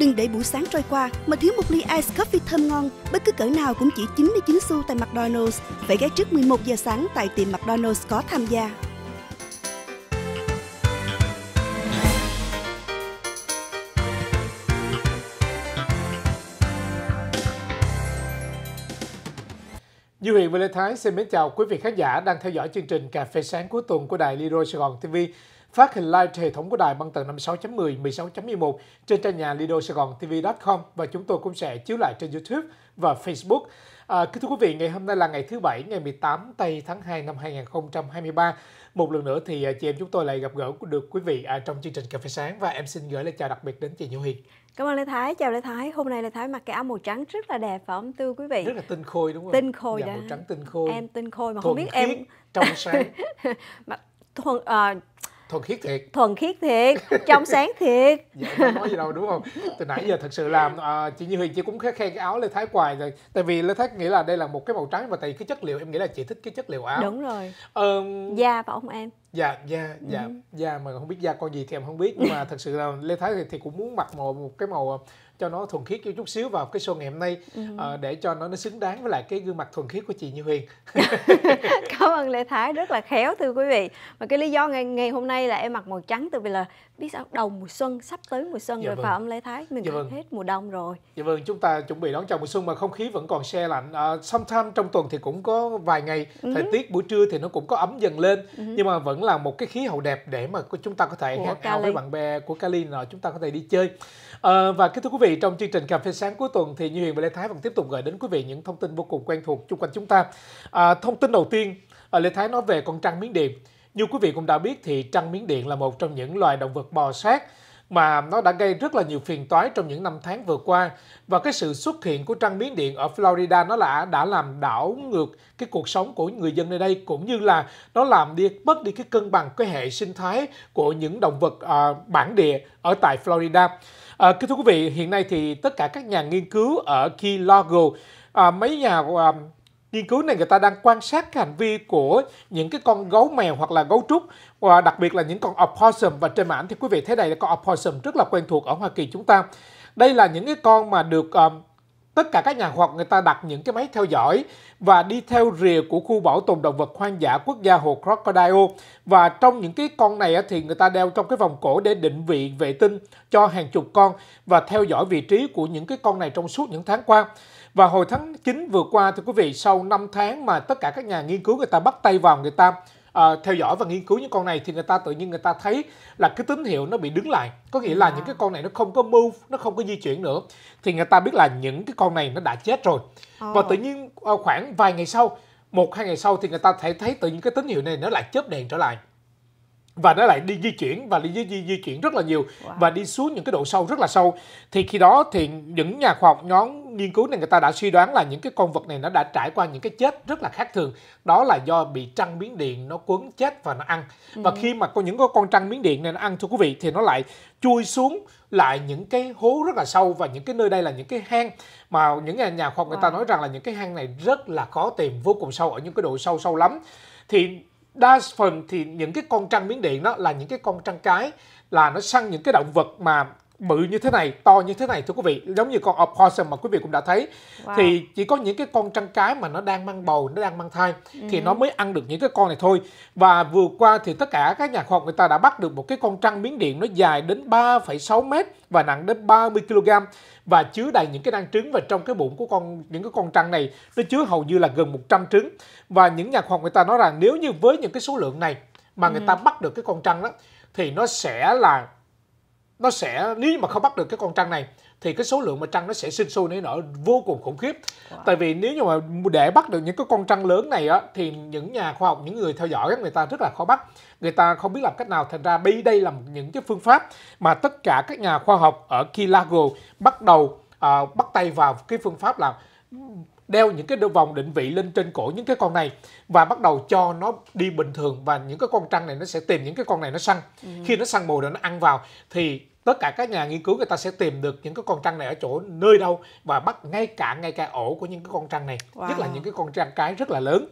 Đừng để buổi sáng trôi qua mà thiếu một ly ice coffee thơm ngon, bất cứ cỡ nào cũng chỉ 99 xu tại McDonald's. Phải ghé trước 11 giờ sáng tại tiệm McDonald's có tham gia. Duy Huyền và Lê Thái xin mến chào quý vị khán giả đang theo dõi chương trình Cà phê sáng cuối tuần của đài Liro Sài Gòn TV phát hình live hệ thống của đài băng tần 56.10, 16.11 trên trang nhà lido sài gòn tv.com và chúng tôi cũng sẽ chiếu lại trên YouTube và Facebook. À, kính thưa quý vị, ngày hôm nay là ngày thứ Bảy, ngày 18 tây tháng 2 năm 2023. Một lần nữa thì à, chị em chúng tôi lại gặp gỡ được quý vị à, trong chương trình Cà phê sáng và em xin gửi lời chào đặc biệt đến chị Nhũ Hiền. Cảm ơn Lê Thái, chào Lê Thái. Hôm nay Lê Thái mặc cái áo màu trắng rất là đẹp phải không thưa quý vị? Rất là tinh khôi đúng không? Tinh khôi dạ, đó. màu trắng tinh khôi. Em tinh khôi mà Thuần không biết em trong sáng. mà thuần uh, thuần khiết thiệt thuần khiết thiệt trong sáng thiệt dạ, không nói gì đâu đúng không từ nãy giờ thật sự làm à, chị như huyền chị cũng khá khen cái áo lê thái hoài rồi tại vì lê thái nghĩ là đây là một cái màu trắng và tại cái chất liệu em nghĩ là chị thích cái chất liệu áo đúng rồi um, da phải không em dạ da, dạ ừ. da mà không biết da con gì thì em không biết nhưng mà thật sự là lê thái thì, thì cũng muốn mặc một, một cái màu à, cho nó thuần khiết chút xíu vào cái show ngày hôm nay ừ. uh, để cho nó nó xứng đáng với lại cái gương mặt thuần khiết của chị Như Huyền. Cảm ơn Lê Thái rất là khéo thưa quý vị. Và cái lý do ngày ngày hôm nay là em mặc màu trắng từ vì là biết sao đầu mùa xuân sắp tới mùa xuân dạ rồi vâng. phải không Lê Thái? Mình dạ vâng. hết mùa đông rồi. Dạ vâng, chúng ta chuẩn bị đón chào mùa xuân mà không khí vẫn còn xe lạnh. Uh, sometime trong tuần thì cũng có vài ngày uh thời tiết buổi trưa thì nó cũng có ấm dần lên uh nhưng mà vẫn là một cái khí hậu đẹp để mà chúng ta có thể hẹn out với bạn bè của Cali rồi chúng ta có thể đi chơi. À, và kính thưa quý vị, trong chương trình cà phê sáng cuối tuần thì Như Huyền và Lê Thái vẫn tiếp tục gửi đến quý vị những thông tin vô cùng quen thuộc chung quanh chúng ta. À, thông tin đầu tiên, à, Lê Thái nói về con trăng miếng điện. Như quý vị cũng đã biết thì trăng miếng điện là một trong những loài động vật bò sát mà nó đã gây rất là nhiều phiền toái trong những năm tháng vừa qua và cái sự xuất hiện của trăng miếng điện ở Florida nó là đã làm đảo ngược cái cuộc sống của người dân nơi đây cũng như là nó làm đi mất đi cái cân bằng cái hệ sinh thái của những động vật à, bản địa ở tại Florida. À, kính thưa quý vị, hiện nay thì tất cả các nhà nghiên cứu ở Key Largo, à, mấy nhà à, nghiên cứu này người ta đang quan sát cái hành vi của những cái con gấu mèo hoặc là gấu trúc và đặc biệt là những con opossum và trên màn thì quý vị thấy đây là con opossum rất là quen thuộc ở Hoa Kỳ chúng ta. Đây là những cái con mà được um, tất cả các nhà khoa học người ta đặt những cái máy theo dõi và đi theo rìa của khu bảo tồn động vật hoang dã quốc gia hồ Crocodile và trong những cái con này thì người ta đeo trong cái vòng cổ để định vị vệ tinh cho hàng chục con và theo dõi vị trí của những cái con này trong suốt những tháng qua. Và hồi tháng 9 vừa qua thưa quý vị, sau 5 tháng mà tất cả các nhà nghiên cứu người ta bắt tay vào người ta uh, theo dõi và nghiên cứu những con này thì người ta tự nhiên người ta thấy là cái tín hiệu nó bị đứng lại có nghĩa là à. những cái con này nó không có move nó không có di chuyển nữa thì người ta biết là những cái con này nó đã chết rồi ờ. và tự nhiên ờ, khoảng vài ngày sau một hai ngày sau thì người ta thấy thấy tự nhiên cái tín hiệu này nó lại chớp đèn trở lại và nó lại đi di chuyển và đi di, di, di chuyển rất là nhiều wow. và đi xuống những cái độ sâu rất là sâu thì khi đó thì những nhà khoa học nhóm nghiên cứu này người ta đã suy đoán là những cái con vật này nó đã trải qua những cái chết rất là khác thường đó là do bị trăng biến điện nó quấn chết và nó ăn ừ. và khi mà có những con trăng biến điện này nó ăn thưa quý vị thì nó lại chui xuống lại những cái hố rất là sâu và những cái nơi đây là những cái hang mà những nhà, nhà khoa học wow. người ta nói rằng là những cái hang này rất là khó tìm vô cùng sâu ở những cái độ sâu sâu lắm thì đa phần thì những cái con trăng miếng điện đó là những cái con trăng cái là nó săn những cái động vật mà bự như thế này to như thế này thưa quý vị giống như con opossum mà quý vị cũng đã thấy wow. thì chỉ có những cái con trăng cái mà nó đang mang bầu nó đang mang thai ừ. thì nó mới ăn được những cái con này thôi và vừa qua thì tất cả các nhà khoa học người ta đã bắt được một cái con trăng miếng điện nó dài đến 3,6 mét và nặng đến 30 kg và chứa đầy những cái nang trứng và trong cái bụng của con những cái con trăn này nó chứa hầu như là gần 100 trứng và những nhà khoa học người ta nói rằng nếu như với những cái số lượng này mà người ừ. ta bắt được cái con trăn đó thì nó sẽ là nó sẽ nếu mà không bắt được cái con trăn này thì cái số lượng mà trăng nó sẽ sinh sôi nảy nở vô cùng khủng khiếp wow. tại vì nếu như mà để bắt được những cái con trăng lớn này á thì những nhà khoa học những người theo dõi các người ta rất là khó bắt người ta không biết làm cách nào thành ra bây đây là những cái phương pháp mà tất cả các nhà khoa học ở Kilago bắt đầu à, bắt tay vào cái phương pháp là đeo những cái vòng định vị lên trên cổ những cái con này và bắt đầu cho nó đi bình thường và những cái con trăng này nó sẽ tìm những cái con này nó săn ừ. khi nó săn mồi rồi nó ăn vào thì tất cả các nhà nghiên cứu người ta sẽ tìm được những cái con trăng này ở chỗ nơi đâu và bắt ngay cả ngay cả ổ của những cái con trăng này wow. nhất là những cái con trăng cái rất là lớn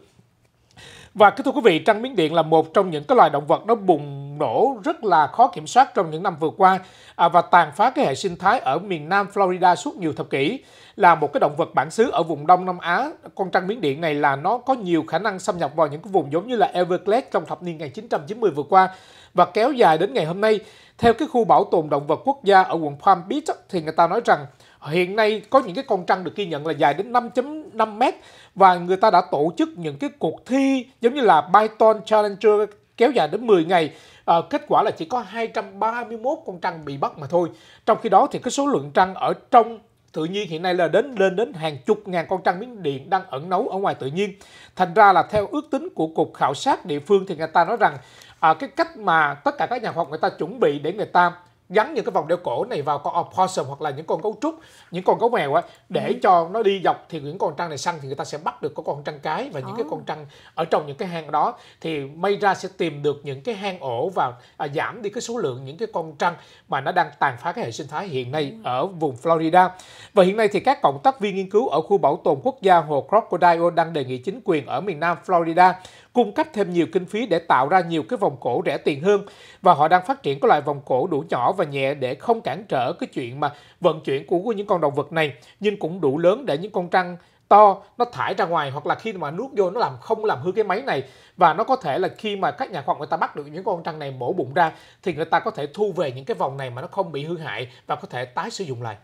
và kính thưa quý vị, trăn miếng điện là một trong những cái loài động vật nó bùng nổ rất là khó kiểm soát trong những năm vừa qua à, và tàn phá cái hệ sinh thái ở miền Nam Florida suốt nhiều thập kỷ là một cái động vật bản xứ ở vùng Đông Nam Á. Con trăn miếng điện này là nó có nhiều khả năng xâm nhập vào những cái vùng giống như là Everglades trong thập niên 1990 vừa qua và kéo dài đến ngày hôm nay. Theo cái khu bảo tồn động vật quốc gia ở quận Palm Beach thì người ta nói rằng Hiện nay có những cái con trăng được ghi nhận là dài đến 5.5 mét và người ta đã tổ chức những cái cuộc thi giống như là Python Challenger kéo dài đến 10 ngày. À, kết quả là chỉ có 231 con trăng bị bắt mà thôi. Trong khi đó thì cái số lượng trăng ở trong tự nhiên hiện nay là đến lên đến hàng chục ngàn con trăng miếng điện đang ẩn nấu ở ngoài tự nhiên. Thành ra là theo ước tính của cục khảo sát địa phương thì người ta nói rằng à, cái cách mà tất cả các nhà khoa học người ta chuẩn bị để người ta gắn những cái vòng đeo cổ này vào con opossum hoặc là những con gấu trúc những con gấu mèo ấy để ừ. cho nó đi dọc thì những con trăng này săn thì người ta sẽ bắt được có con trăng cái và những oh. cái con trăng ở trong những cái hang đó thì may ra sẽ tìm được những cái hang ổ và à, giảm đi cái số lượng những cái con trăng mà nó đang tàn phá cái hệ sinh thái hiện nay ừ. ở vùng Florida và hiện nay thì các cộng tác viên nghiên cứu ở khu bảo tồn quốc gia hồ Crocodile đang đề nghị chính quyền ở miền nam Florida cung cấp thêm nhiều kinh phí để tạo ra nhiều cái vòng cổ rẻ tiền hơn và họ đang phát triển cái loại vòng cổ đủ nhỏ và nhẹ để không cản trở cái chuyện mà vận chuyển của, những con động vật này nhưng cũng đủ lớn để những con trăng to nó thải ra ngoài hoặc là khi mà nuốt vô nó làm không làm hư cái máy này và nó có thể là khi mà các nhà khoa học người ta bắt được những con trăng này mổ bụng ra thì người ta có thể thu về những cái vòng này mà nó không bị hư hại và có thể tái sử dụng lại.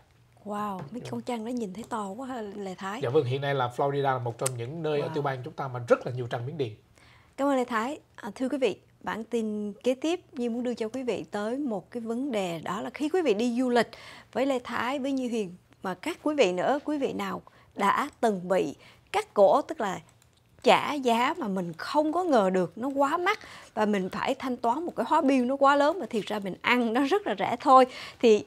Wow, mấy con trăng nó nhìn thấy to quá ha, Lê Thái. Dạ vâng, hiện nay là Florida là một trong những nơi wow. ở tiểu bang chúng ta mà rất là nhiều trăng miếng điện. Cảm ơn Lê Thái. À, thưa quý vị, bản tin kế tiếp như muốn đưa cho quý vị tới một cái vấn đề đó là khi quý vị đi du lịch với Lê Thái, với như Huyền mà các quý vị nữa, quý vị nào đã từng bị cắt cổ tức là trả giá mà mình không có ngờ được nó quá mắc và mình phải thanh toán một cái hóa bill nó quá lớn và thiệt ra mình ăn nó rất là rẻ thôi thì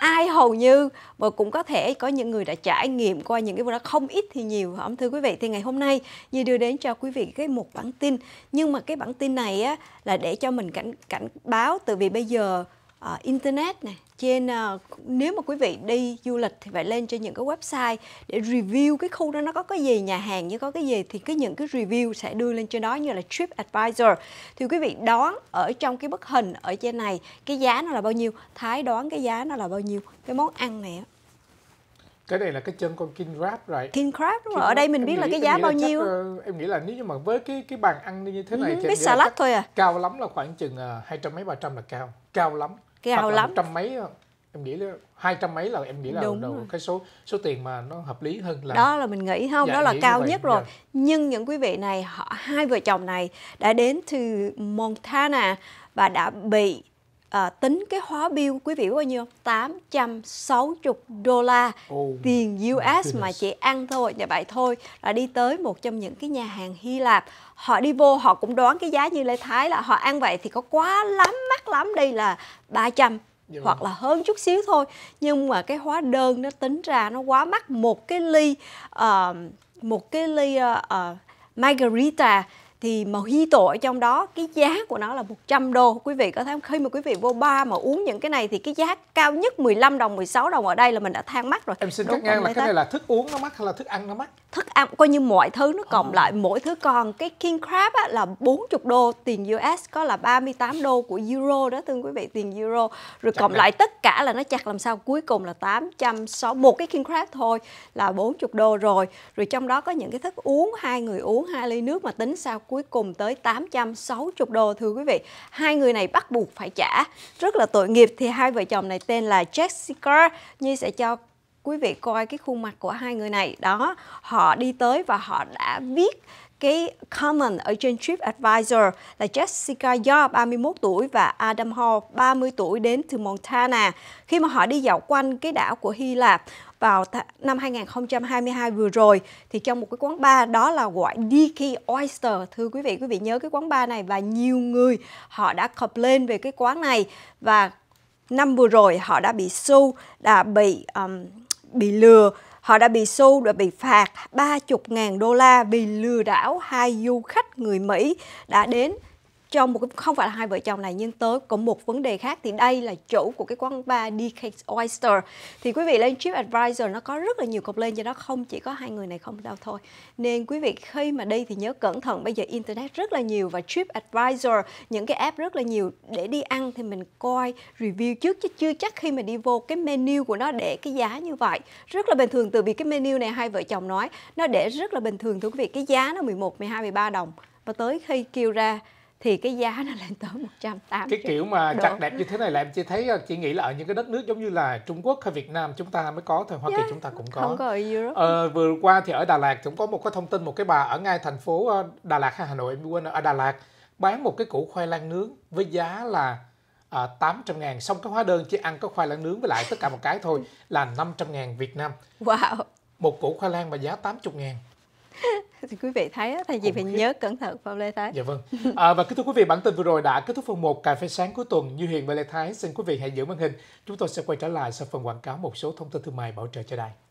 ai hầu như và cũng có thể có những người đã trải nghiệm qua những cái đó không ít thì nhiều không thưa quý vị thì ngày hôm nay như đưa đến cho quý vị cái một bản tin nhưng mà cái bản tin này á là để cho mình cảnh cảnh báo từ vì bây giờ uh, internet này trên uh, nếu mà quý vị đi du lịch thì phải lên trên những cái website để review cái khu đó nó có cái gì nhà hàng như có cái gì thì cái những cái review sẽ đưa lên trên đó như là trip advisor thì quý vị đoán ở trong cái bức hình ở trên này cái giá nó là bao nhiêu thái đoán cái giá nó là bao nhiêu cái món ăn này cái này là cái chân con king crab rồi king crab đúng rồi ở đây mình biết nghĩ, là cái giá bao nhiêu chắc, ờ, em nghĩ là nếu như mà với cái cái bàn ăn như thế này ừ, thì biết salad thôi à cao lắm là khoảng chừng hai trăm mấy ba trăm là cao cao lắm cao lắm trăm mấy em nghĩ là hai trăm mấy là em nghĩ là Đúng đầu cái số số tiền mà nó hợp lý hơn là đó là mình nghĩ không dạ, đó là cao nhất rồi dạ. nhưng những quý vị này họ hai vợ chồng này đã đến từ Montana và đã bị à, tính cái hóa bill quý vị có bao nhiêu 860 đô la oh, tiền US mà chị ăn thôi nhà dạ vậy thôi là đi tới một trong những cái nhà hàng Hy Lạp họ đi vô họ cũng đoán cái giá như Lê Thái là họ ăn vậy thì có quá lắm mắc lắm đây là 300 Yeah. Dạ vâng. hoặc là hơn chút xíu thôi nhưng mà cái hóa đơn nó tính ra nó quá mắc một cái ly uh, một cái ly uh, margarita thì mojito ở trong đó cái giá của nó là 100 đô quý vị có thấy không? khi mà quý vị vô bar mà uống những cái này thì cái giá cao nhất 15 đồng 16 đồng ở đây là mình đã than mắc rồi em xin cắt ngang là cái này là thức uống nó mắc hay là thức ăn nó mắc thức ăn coi như mọi thứ nó cộng à. lại mỗi thứ còn cái king crab á, là 40 đô tiền US có là 38 đô của euro đó thưa quý vị tiền euro rồi cộng lại tất cả là nó chặt làm sao cuối cùng là 860 một cái king crab thôi là 40 đô rồi rồi trong đó có những cái thức uống hai người uống hai ly nước mà tính sao cuối cùng tới 860 đô thưa quý vị. Hai người này bắt buộc phải trả. Rất là tội nghiệp thì hai vợ chồng này tên là Jessica. như sẽ cho quý vị coi cái khuôn mặt của hai người này đó họ đi tới và họ đã viết cái comment ở trên TripAdvisor là Jessica Yeo 31 tuổi và Adam Hall 30 tuổi đến từ Montana khi mà họ đi dạo quanh cái đảo của Hy Lạp vào năm 2022 vừa rồi thì trong một cái quán bar đó là gọi Dicky Oyster. Thưa quý vị, quý vị nhớ cái quán bar này và nhiều người họ đã lên về cái quán này và năm vừa rồi họ đã bị sue đã bị um, bị lừa họ đã bị sue đã bị phạt 30.000 đô la vì lừa đảo hai du khách người Mỹ đã đến trong một cái không phải là hai vợ chồng này nhưng tới có một vấn đề khác thì đây là chủ của cái quán bar DK Oyster thì quý vị lên Trip Advisor nó có rất là nhiều complain cho nó không chỉ có hai người này không đâu thôi nên quý vị khi mà đi thì nhớ cẩn thận bây giờ internet rất là nhiều và Trip Advisor những cái app rất là nhiều để đi ăn thì mình coi review trước chứ chưa chắc khi mà đi vô cái menu của nó để cái giá như vậy rất là bình thường từ vì cái menu này hai vợ chồng nói nó để rất là bình thường thưa quý vị cái giá nó 11 12 13 đồng và tới khi kêu ra thì cái giá nó lên tới 180 cái kiểu mà chặt đẹp như thế này là em chỉ thấy ờ, chị nghĩ là ở những cái đất nước giống như là Trung Quốc hay Việt Nam chúng ta mới có thôi Hoa yeah, Kỳ chúng ta cũng có không có ở Europe ờ, vừa qua thì ở Đà Lạt cũng có một cái thông tin một cái bà ở ngay thành phố ờ, Đà Lạt hay Hà Nội em quên ở Đà Lạt bán một cái củ khoai lang nướng với giá là à, ờ, 800 ngàn xong cái hóa đơn chỉ ăn có khoai lang nướng với lại tất cả một cái thôi là 500 ngàn Việt Nam wow một củ khoai lang mà giá 80 ngàn thì quý vị thấy thay vì phải nhớ cẩn thận Phạm Lê Thái. Dạ vâng. À, và kính thưa quý vị, bản tin vừa rồi đã kết thúc phần 1 cà phê sáng cuối tuần. Như Hiền và Lê Thái xin quý vị hãy giữ màn hình. Chúng tôi sẽ quay trở lại sau phần quảng cáo một số thông tin thương mại bảo trợ cho đài.